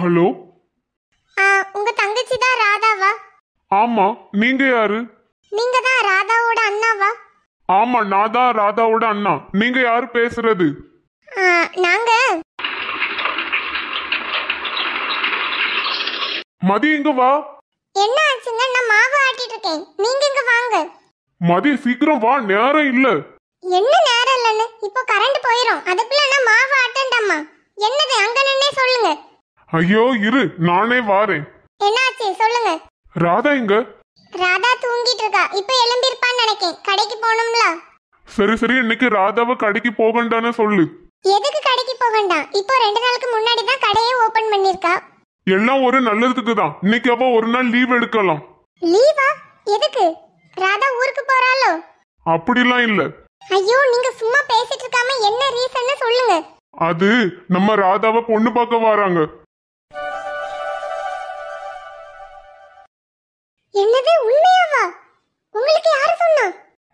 hello உங்க தங்கச்சி தான் ராதாவா ஆமா நீங்க யாரு நீங்க தான் ராதாவோட அண்ணாவா ஆமா நான் தான் ராதாவோட அண்ணா நீங்க யாரு பேசுறது நாங்க மதி இங்க வா என்ன ஆச்சுங்க நான் மாவு ஆட்டிட்டு இருக்கேன் நீங்க இங்க வாங்க மதி சீக்கிரம் வா நேரம் இல்ல என்ன நேரம் இல்லன்னு இப்போ கரண்ட் போயிடும் அதுக்குள்ள நான் மாவு ஆட்டேன்டாமா என்னது அங்க நின்னே சொல்லுங்க ஐயோ இரு நானே வாரேன் என்னாச்சு சொல்லுங்க ராதா எங்க ராதா தூங்கிட்டு இருக்கா இப்ப எழும்பிருப்பான்னு நினைக்கேன் கடைக்கு போகணும்ல சரி சரி இன்னைக்கு ராதாவை கடைக்கு போகண்டான்னு சொல்லு எதுக்கு கடைக்கு போகண்டா இப்போ ரெண்டு நாளுக்கு முன்னாடி தான் கடையே ஓபன் பண்ணிருக்கா எல்லாம் ஒரு நல்லதுக்கு தான் இன்னைக்கு அவ ஒரு நாள் லீவ் எடுக்கலாம் லீவா எதுக்கு ராதா ஊருக்கு போறாளோ அப்படிலாம் இல்ல ஐயோ நீங்க சும்மா பேசிட்டு இருக்காம என்ன ரீசன்னு சொல்லுங்க அது நம்ம ராதாவை பொண்ணு பார்க்க வராங்க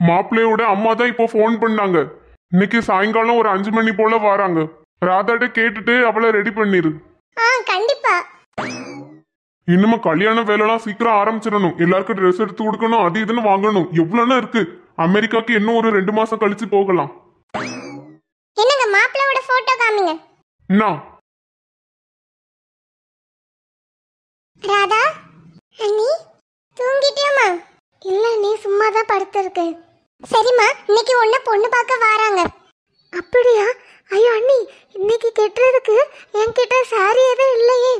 மாப்பிள்ளையோட அம்மா தான் இப்போ ஃபோன் பண்ணாங்க இன்னைக்கு சாயங்காலம் ஒரு அஞ்சு மணி போல வராங்க ராதாட்ட கேட்டுட்டு அவளை ரெடி பண்ணிரு ஆ கண்டிப்பா இன்னும் கல்யாண வேலைலாம் சீக்கிரம் ஆரம்பிச்சிடணும் எல்லாருக்கும் ட்ரெஸ் எடுத்து கொடுக்கணும் அது இதுன்னு வாங்கணும் எவ்வளவுனா இருக்கு அமெரிக்காக்கு இன்னும் ஒரு ரெண்டு மாசம் கழிச்சு போகலாம் என்னங்க மாப்பிளையோட போட்டோ காமிங்க என்ன ராதா நீ தூங்கிட்டியாமா இல்ல நீ சும்மா தான் இருக்கேன் சரிம்மா இன்னைக்கு ஒன்று பொண்ணு பார்க்க வராங்க அப்படியா ஐயோ அண்ணி இன்னைக்கு கெட்டுறதுக்கு என்கிட்ட சாரி எதுவும் இல்லையே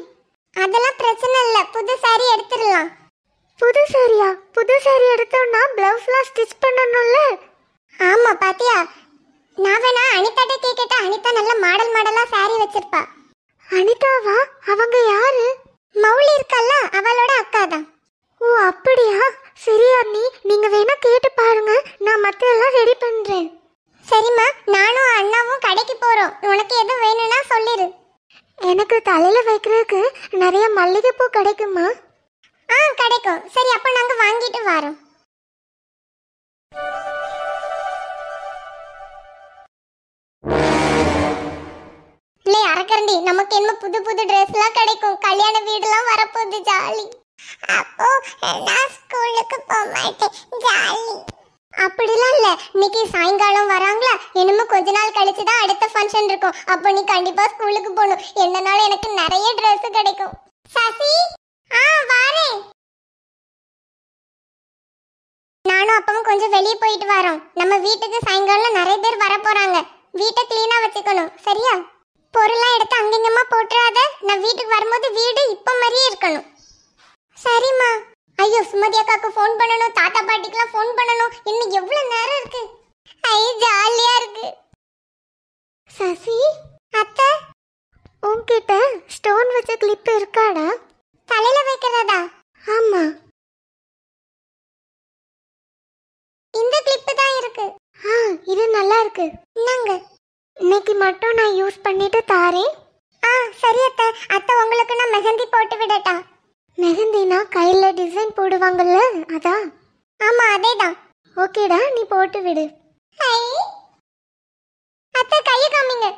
அதெல்லாம் பிரச்சனை இல்லை புது சாரி எடுத்துடலாம் புது சாரியா புது சாரி எடுத்தோம்னா பிளவுஸ்லாம் ஸ்டிச் பண்ணணும்ல ஆமா பாத்தியா நான் வேணா அனிதாட்ட கேக்கட்ட அனிதா நல்ல மாடல் மாடலா சாரி வச்சிருப்பா அனிதாவா அவங்க யாரு மௌலி இருக்கல்ல அவளோட அக்கா தான் ஓ அப்படியா சரி அண்ணி நீங்க வேணா நமக்கு என்ன புது புது ட்ரெஸ்லாம் கிடைக்கும் கல்யாண வீடுலாம் வரப்போகுது ஜாலி அப்போ நான் ஸ்கூலுக்கு போக மாட்டேன் ஜாலி அப்படிலாம் இல்ல இன்னைக்கு சாயங்காலம் வராங்களா இனிமே கொஞ்ச நாள் கழிச்சு தான் அடுத்த ஃபங்க்ஷன் இருக்கும் அப்போ நீ கண்டிப்பா ஸ்கூலுக்கு போகணும் என்னனால எனக்கு நிறைய Dress கிடைக்கும் சசி ஆ வாரேன் நானும் அப்பாவும் கொஞ்சம் வெளியே போயிட்டு வரோம் நம்ம வீட்டுக்கு சாயங்காலம் நிறைய பேர் வர போறாங்க வீட்டை க்ளீனா வச்சுக்கணும் சரியா பொருளாக எடுத்து அங்கெங்கம்மா போட்டுறாத நான் வீட்டுக்கு வரும்போது வீடு இப்போ மாதிரியே இருக்கணும் சரிம்மா ஐயோ சுமதி அக்காக்கு ஃபோன் பண்ணணும் தாத்தா பாட்டிக்கெலாம் ஃபோன் பண்ணணும் இன்னும் எவ்வளோ நேரம் இருக்கு ஐ ஜாலியாக இருக்கு சசி அத்தை உன்கிட்ட ஸ்டோன் வச்ச கிளிப் இருக்காடா தலையில் வைக்கிறதா ஆமாம் இன்னைக்கு மட்டும் நான் யூஸ் பண்ணிட்டு தாரேன் ஆ சரி அத்தை அத்தை உங்களுக்கு நான் மெஹந்தி போட்டு விடட்டா மெஹந்தினா கையில் டிசைன் போடுவாங்கல்ல அதான் ஆமாம் அதே தான் ஓகேடா நீ போட்டு விடு அத்தை கையை காமிங்க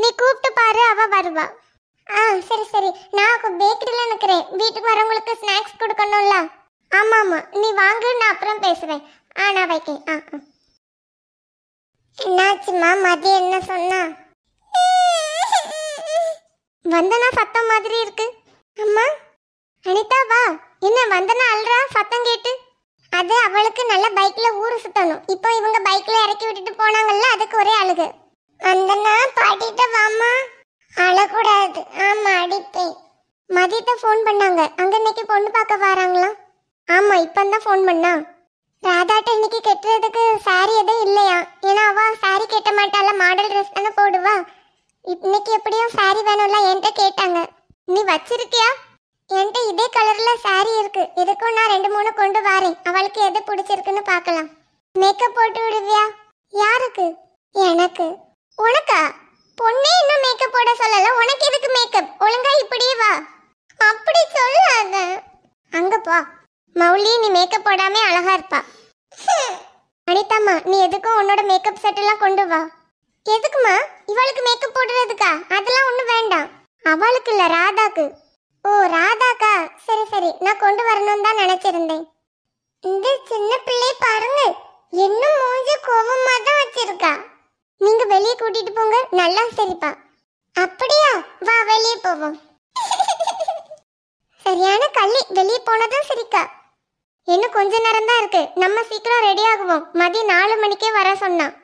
நீ கூப்பிட்டு பாரு அவ வருவா ஆ சரி சரி நான் பேக்கரியில் நிற்கிறேன் வீட்டுக்கு வரவங்களுக்கு ஸ்நாக்ஸ் கொடுக்கணும்ல ஆமாம் ஆமாம் நீ வாங்க நான் அப்புறம் பேசுவேன் ஆ நான் வைக்கேன் ஆ ஆ என்னாச்சுமா மதியம் என்ன சொன்னா வந்தனா சத்தம் மாதிரி இருக்கு அம்மா அனிதா வா என்ன வந்தனா அல்றா சத்தம் கேட்டு அது அவளுக்கு நல்ல பைக்ல ஊர் சுத்தணும் இப்போ இவங்க பைக்ல இறக்கி விட்டுட்டு போனாங்கல்ல அதுக்கு ஒரே அழுகு வந்தனா பாட்டிட்ட வாமா அழக்கூடாது ஆமாம் அடிப்பேன் மதியத்தை ஃபோன் பண்ணாங்க அங்கே இன்னைக்கு பொண்ணு பார்க்க வராங்களா ஆமா இப்பந்தான் ஃபோன் பண்ணா ராதாட்ட இன்னைக்கு கெட்டுறதுக்கு சாரி எதுவும் இல்லையா ஏன்னா அவள் சாரி கெட்ட மாட்டாள மாடல் ட்ரெஸ் தானே போடுவா இன்னைக்கு எப்படியும் சாரி வேணும்ல என்கிட்ட கேட்டாங்க நீ வச்சிருக்கியா என்கிட்ட இதே கலரில் சாரி இருக்குது இதுக்கும் நான் ரெண்டு மூணு கொண்டு வரேன் அவளுக்கு எது பிடிச்சிருக்குன்னு பார்க்கலாம் மேக்கப் போட்டு விடுவியா யாருக்கு எனக்கு உனக்கா பொண்ணே இன்னும் மேக்கப் போட சொல்லல உனக்கு எதுக்கு மேக்கப் ஒழுங்கா இப்படியே வா அப்படி சொல்லாத அங்க மௌலி நீ மேக்கப் போடாம அழகா இருப்பா அனிதாம்மா நீ எதுக்கும் உன்னோட மேக்கப் செட் எல்லாம் கொண்டு வா எதுக்குமா இவளுக்கு மேக்கப் போடுறதுக்கா அதெல்லாம் ஒன்றும் வேண்டாம் அவளுக்கு இல்ல ராதாக்கு ஓ ராதாக்கா சரி சரி நான் கொண்டு வரணும்னு தான் நினைச்சிருந்தேன் இந்த சின்ன பிள்ளை பாருங்க கூட்டிட்டு போங்க நல்லா சிரிப்பா அப்படியா வா வெளியே போவோம் சரியான கள்ளி வெளியே போனதும் சரிக்கா இன்னும் கொஞ்ச நேரம் தான் இருக்கு நம்ம சீக்கிரம் ரெடி ஆகுவோம் மதியம் நாலு மணிக்கே வர சொன்னான்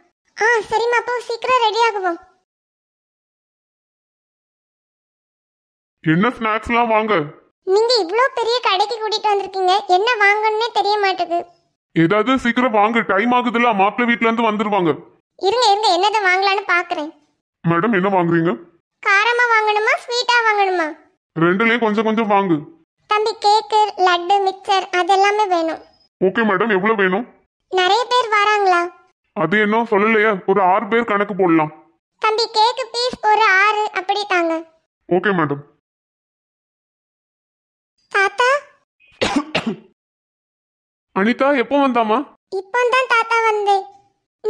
ஆ சரிம்மா அப்போ சீக்கிரம் ரெடி ஆகுவோம் என்ன ஸ்நாக்ஸ்லாம் வாங்க நீங்க இவ்ளோ பெரிய கடைக்கு கூட்டிட்டு வந்திருக்கீங்க என்ன வாங்கணும்னே தெரிய மாட்டேங்குது ஏதாவது சீக்கிரம் வாங்க டைம் ஆகுதுல மாப்பிள்ளை வீட்ல இருந்து வந்துருவாங்க இருங்க இருங்க என்னதை வாங்கலாம்னு பாக்குறேன் மேடம் என்ன வாங்குறீங்க காரமா வாங்கணுமா ஸ்வீட்டா வாங்கணுமா ரெண்டுலயும் கொஞ்சம் கொஞ்சம் வாங்கு தம்பி கேக்கு லட்டு மிக்சர் அதெல்லாமே வேணும் ஓகே மேடம் எவ்வளவு வேணும் நிறைய பேர் வராங்களா அது என்ன சொல்லலையா ஒரு ஆறு பேர் கணக்கு போடலாம் தம்பி கேக் பீஸ் ஒரு ஆறு அப்படி தாங்க ஓகே மேடம் தாத்தா அனிதா எப்போ வந்தாமா இப்போ தான் தாத்தா வந்தேன்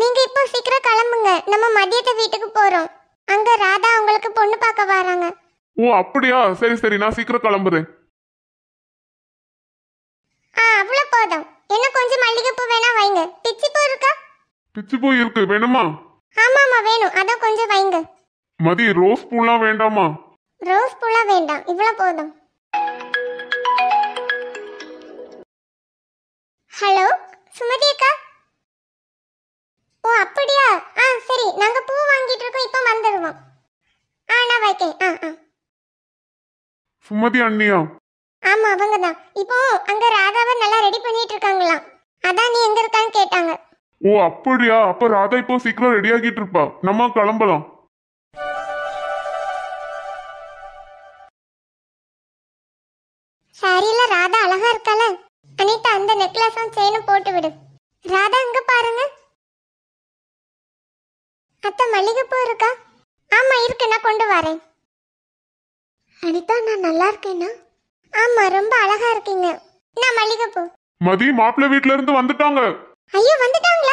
நீங்க இப்போ சீக்கிரம் கிளம்புங்க நம்ம மதியத்தை வீட்டுக்கு போறோம் அங்க ராதா உங்களுக்கு பொண்ணு பார்க்க வராங்க ஓ அப்படியா சரி சரி நான் சீக்கிரம் கிளம்புறேன் ஆ அவ்வளவு போதும் இன்னும் கொஞ்சம் மல்லிகைப்பூ வேணா வைங்க பிச்சி பூ இருக்கா பிச்சு பூ இருக்கு வேணுமா ஆமா ஆமா வேணும் அதான் கொஞ்சம் வைங்க மதி ரோஸ் பூலாம் வேண்டாமா ரோஸ் பூலாம் வேண்டாம் இவ்வளவு போதும் சுமதி அண்ணியா ஆமா அவங்க தான் இப்போ அங்க ராதாவை நல்லா ரெடி பண்ணிட்டு இருக்காங்களா அதான் நீ எங்க இருக்கான்னு கேட்டாங்க ஓ அப்படியா அப்ப ராதா இப்போ சீக்கிரம் ரெடி ஆகிட்டு இருப்பா நம்ம கிளம்பலாம் சாரியில ராதா அழகா இருக்கால அனிதா அந்த நெக்லஸும் செயினும் போட்டு விடு ராதா அங்க பாருங்க அத்தை மல்லிகைப்பூ இருக்கா ஆமா இருக்கு நான் கொண்டு வரேன் அனிதா நான் நல்லா இருக்கேனா ஆமா ரொம்ப அழகா இருக்கீங்க நான் மல்லிகை பூ மதி மாப்பிள்ளை வீட்ல இருந்து வந்துட்டாங்க ஐயோ வந்துட்டாங்க